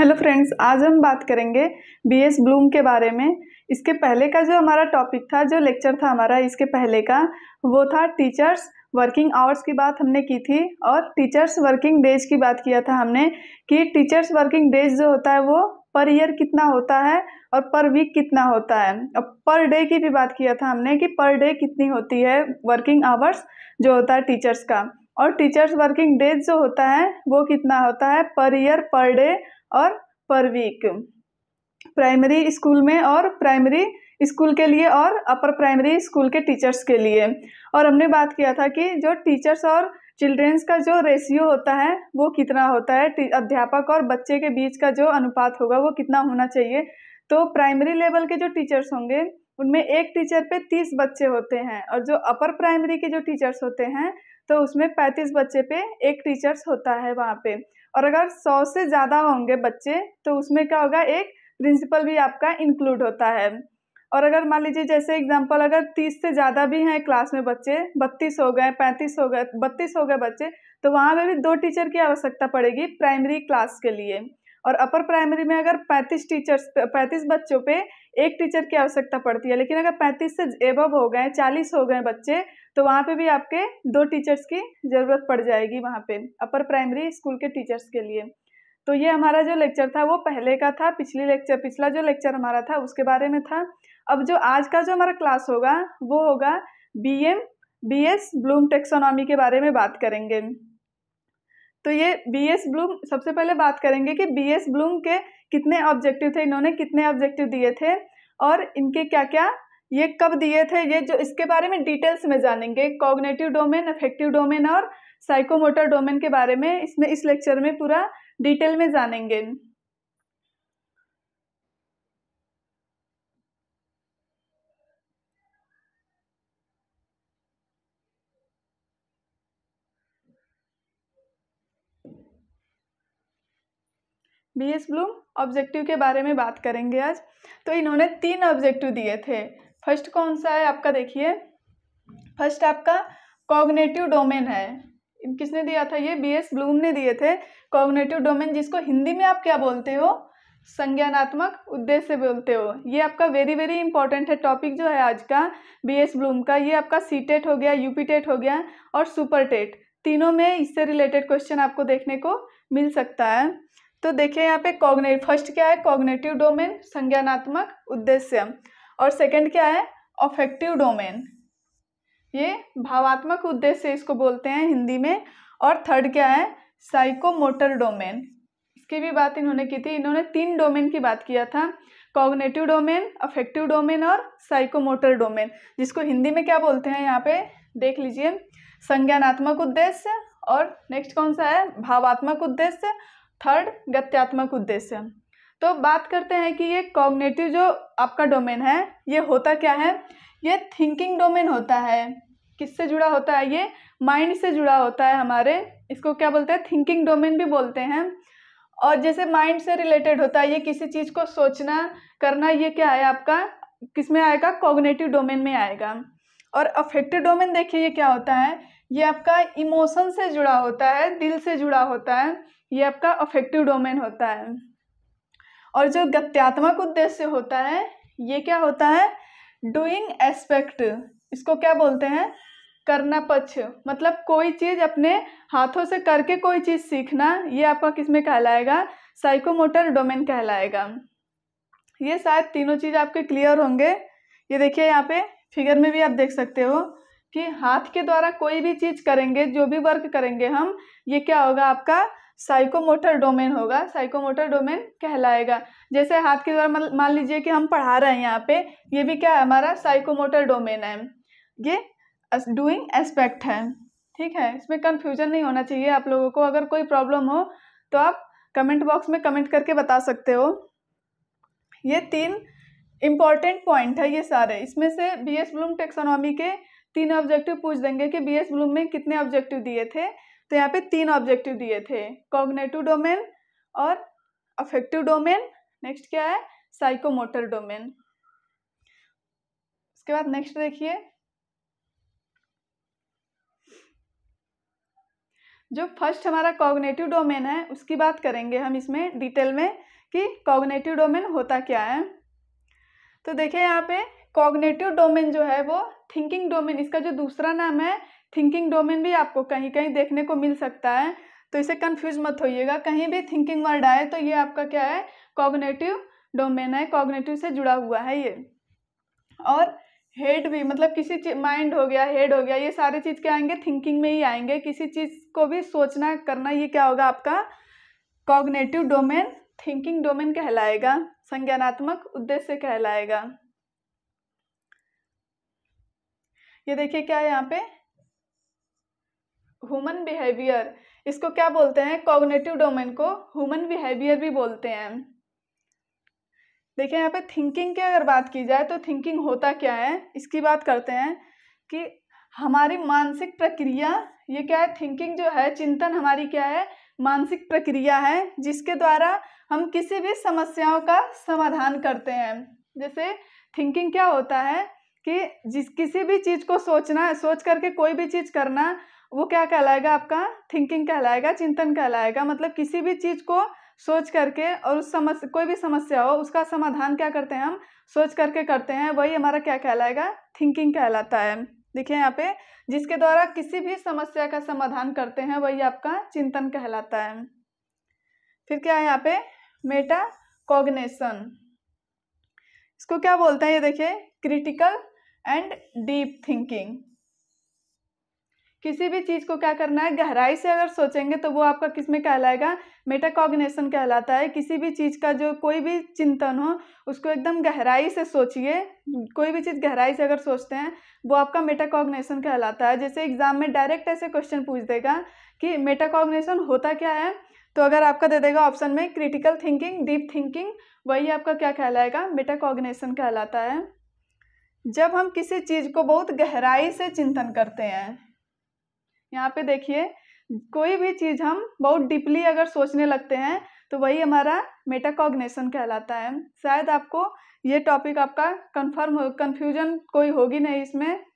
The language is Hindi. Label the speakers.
Speaker 1: हेलो फ्रेंड्स आज हम बात करेंगे बी एस ब्लूम के बारे में इसके पहले का जो हमारा टॉपिक था जो लेक्चर था हमारा इसके पहले का वो था टीचर्स वर्किंग आवर्स की बात हमने की थी और टीचर्स वर्किंग डेज की बात किया था हमने कि टीचर्स वर्किंग डेज जो होता है वो पर ईयर कितना होता है और पर वीक कितना होता है और पर डे की भी बात किया था हमने कि पर डे कितनी होती है वर्किंग आवर्स जो होता है टीचर्स का और टीचर्स वर्किंग डेज जो होता है वो कितना होता है पर ईयर पर डे और पर वीक प्राइमरी स्कूल में और प्राइमरी स्कूल के लिए और अपर प्राइमरी स्कूल के टीचर्स के लिए और हमने बात किया था कि जो टीचर्स और चिल्ड्रेंस का जो रेशियो होता है वो कितना होता है अध्यापक और बच्चे के बीच का जो अनुपात होगा वो कितना होना चाहिए तो प्राइमरी लेवल के जो टीचर्स होंगे उनमें एक टीचर पे तीस बच्चे होते हैं और जो अपर प्राइमरी के जो टीचर्स होते हैं तो उसमें पैंतीस बच्चे पे एक टीचर्स होता है वहाँ पे और अगर सौ से ज़्यादा होंगे बच्चे तो उसमें क्या होगा एक प्रिंसिपल भी आपका इंक्लूड होता है और अगर मान लीजिए जैसे एग्जांपल अगर तीस से ज़्यादा भी हैं क्लास में बच्चे बत्तीस हो गए पैंतीस हो गए बत्तीस हो गए बच्चे तो वहाँ पर भी दो टीचर की आवश्यकता पड़ेगी प्राइमरी क्लास के लिए और अपर प्राइमरी में अगर पैंतीस टीचर्स पैंतीस बच्चों पे एक टीचर की आवश्यकता पड़ती है लेकिन अगर पैंतीस से एबव हो गए चालीस हो गए बच्चे तो वहाँ पे भी आपके दो टीचर्स की ज़रूरत पड़ जाएगी वहाँ पे अपर प्राइमरी स्कूल के टीचर्स के लिए तो ये हमारा जो लेक्चर था वो पहले का था पिछली लेक्चर पिछला जो लेक्चर हमारा था उसके बारे में था अब जो आज का जो हमारा क्लास होगा वो होगा B M B S Bloom taxonomy के बारे में बात करेंगे तो ये बी एस ब्लूम सबसे पहले बात करेंगे कि बी एस ब्लूम के कितने ऑब्जेक्टिव थे इन्होंने कितने ऑब्जेक्टिव दिए थे और इनके क्या क्या ये कब दिए थे ये जो इसके बारे में डिटेल्स में जानेंगे कॉग्नेटिव डोमेन अफेक्टिव डोमेन और साइकोमोटर डोमेन के बारे में इसमें इस लेक्चर में पूरा डिटेल में जानेंगे बी एस ब्लूम ऑब्जेक्टिव के बारे में बात करेंगे आज तो इन्होंने तीन ऑब्जेक्टिव दिए थे फर्स्ट कौन सा है आपका देखिए फर्स्ट आपका कॉग्नेटिव डोमेन है किसने दिया था ये बी एस ब्लूम ने दिए थे कॉग्नेटिव डोमेन जिसको हिंदी में आप क्या बोलते हो संज्ञानात्मक उद्देश्य बोलते हो ये आपका वेरी वेरी इंपॉर्टेंट है टॉपिक जो है आज का बी एस ब्लूम का ये आपका सी टेट e हो गया यूपी टेट e हो गया और सुपर टेट e तीनों में इससे रिलेटेड क्वेश्चन आपको देखने को मिल सकता है तो देखिए यहाँ पे कॉग्ने फर्स्ट क्या है कॉग्नेटिव डोमेन संज्ञानात्मक उद्देश्य और सेकंड क्या है ऑफेक्टिव डोमेन ये भावात्मक उद्देश्य इसको बोलते हैं हिंदी में और थर्ड क्या है साइकोमोटर डोमेन इसकी भी बात इन्होंने की थी इन्होंने तीन डोमेन की बात किया था कॉग्नेटिव डोमेन अफेक्टिव डोमेन और साइकोमोटर डोमेन जिसको हिंदी में क्या बोलते हैं यहाँ पे देख लीजिए संज्ञानात्मक उद्देश्य और नेक्स्ट कौन सा है भावात्मक उद्देश्य थर्ड गत्यात्मक उद्देश्य तो बात करते हैं कि ये कॉग्नेटिव जो आपका डोमेन है ये होता क्या है ये थिंकिंग डोमेन होता है किससे जुड़ा होता है ये माइंड से जुड़ा होता है हमारे इसको क्या बोलते हैं थिंकिंग डोमेन भी बोलते हैं और जैसे माइंड से रिलेटेड होता है ये किसी चीज़ को सोचना करना ये क्या है आपका किस में आएगा कॉग्नेटिव डोमेन में आएगा और अफेक्टिव डोमेन देखिए ये क्या होता है ये आपका इमोशन से जुड़ा होता है दिल से जुड़ा होता है ये आपका अफेक्टिव डोमेन होता है और जो गत्यात्मक उद्देश्य होता है ये क्या होता है डूइंग एस्पेक्ट इसको क्या बोलते हैं करना पक्ष मतलब कोई चीज़ अपने हाथों से करके कोई चीज़ सीखना ये आपका किस में कहलाएगा साइकोमोटर डोमेन कहलाएगा ये शायद तीनों चीज़ आपके क्लियर होंगे ये देखिए यहाँ पे फिगर में भी आप देख सकते हो कि हाथ के द्वारा कोई भी चीज़ करेंगे जो भी वर्क करेंगे हम ये क्या होगा आपका साइकोमोटर डोमेन होगा साइकोमोटर डोमेन कहलाएगा जैसे हाथ के द्वारा मान लीजिए कि हम पढ़ा रहे हैं यहाँ पे ये भी क्या है हमारा साइकोमोटर डोमेन है ये डूइंग एस्पेक्ट है ठीक है इसमें कन्फ्यूजन नहीं होना चाहिए आप लोगों को अगर कोई प्रॉब्लम हो तो आप कमेंट बॉक्स में कमेंट करके बता सकते हो ये तीन इम्पॉर्टेंट पॉइंट है ये सारे इसमें से बी एस ब्लूम टेक्सोनॉमी के तीन ऑब्जेक्टिव पूछ देंगे कि बी एस ब्लूम में कितने ऑब्जेक्टिव दिए थे तो यहाँ पे तीन ऑब्जेक्टिव दिए थे कॉग्नेटिव डोमेन और अफेक्टिव डोमेन नेक्स्ट क्या है साइकोमोटर डोमेन उसके बाद नेक्स्ट देखिए जो फर्स्ट हमारा कॉग्नेटिव डोमेन है उसकी बात करेंगे हम इसमें डिटेल में कि कॉग्नेटिव डोमेन होता क्या है तो देखिए यहाँ पे कॉग्नेटिव डोमेन जो है वो थिंकिंग डोमेन इसका जो दूसरा नाम है थिंकिंग डोमेन भी आपको कहीं कहीं देखने को मिल सकता है तो इसे कन्फ्यूज मत होइएगा कहीं भी थिंकिंग वर्ड आए तो ये आपका क्या है कॉग्नेटिव डोमेन है कॉग्नेटिव से जुड़ा हुआ है ये और हेड भी मतलब किसी माइंड हो गया हेड हो गया ये सारे चीज़ क्या आएंगे थिंकिंग में ही आएंगे किसी चीज़ को भी सोचना करना ये क्या होगा आपका कॉग्नेटिव डोमेन थिंकिंग डोमेन कहलाएगा संज्ञानात्मक उद्देश्य कहलाएगा ये देखिए क्या है यहाँ पे ह्यूमन बिहेवियर इसको क्या बोलते हैं कॉग्नेटिव डोमेन को ह्यूमन बिहेवियर भी बोलते हैं देखिए यहाँ पे थिंकिंग की अगर बात की जाए तो थिंकिंग होता क्या है इसकी बात करते हैं कि हमारी मानसिक प्रक्रिया ये क्या है थिंकिंग जो है चिंतन हमारी क्या है मानसिक प्रक्रिया है जिसके द्वारा हम किसी भी समस्याओं का समाधान करते हैं जैसे थिंकिंग क्या होता है कि जिस किसी भी चीज़ को सोचना सोच करके कोई भी चीज़ करना वो क्या कहलाएगा आपका थिंकिंग कहलाएगा चिंतन कहलाएगा मतलब किसी भी चीज़ को सोच करके और उस समस्या कोई भी समस्या हो उसका समाधान क्या करते हैं हम सोच करके करते हैं वही हमारा क्या कहलाएगा थिंकिंग कहलाता है देखिए यहाँ पे जिसके द्वारा किसी भी समस्या का समाधान करते हैं वही आपका चिंतन कहलाता है फिर क्या है यहाँ पे मेटा कॉग्नेशन इसको क्या बोलते हैं ये देखिए क्रिटिकल एंड डीप थिंकिंग किसी भी चीज़ को क्या करना है गहराई से अगर सोचेंगे तो वो आपका किस में कहलाएगा मेटाकॉग्नेशन कहलाता है किसी भी चीज़ का जो कोई भी चिंतन हो उसको एकदम गहराई से सोचिए कोई भी चीज़ गहराई से अगर सोचते हैं वो आपका मेटाकॉग्नेशन कहलाता है जैसे एग्ज़ाम में डायरेक्ट ऐसे क्वेश्चन पूछ देगा कि मेटाकॉग्नेशन होता क्या है तो अगर आपका दे देगा ऑप्शन में क्रिटिकल थिंकिंग डीप थिंकिंग वही आपका क्या कहलाएगा मेटाकॉग्नेशन कहलाता है जब हम किसी चीज़ को बहुत गहराई से चिंतन करते हैं यहाँ पे देखिए कोई भी चीज़ हम बहुत डीपली अगर सोचने लगते हैं तो वही हमारा मेटाकॉग्नेशन कहलाता है शायद आपको ये टॉपिक आपका कंफर्म हो कन्फ्यूजन कोई होगी नहीं इसमें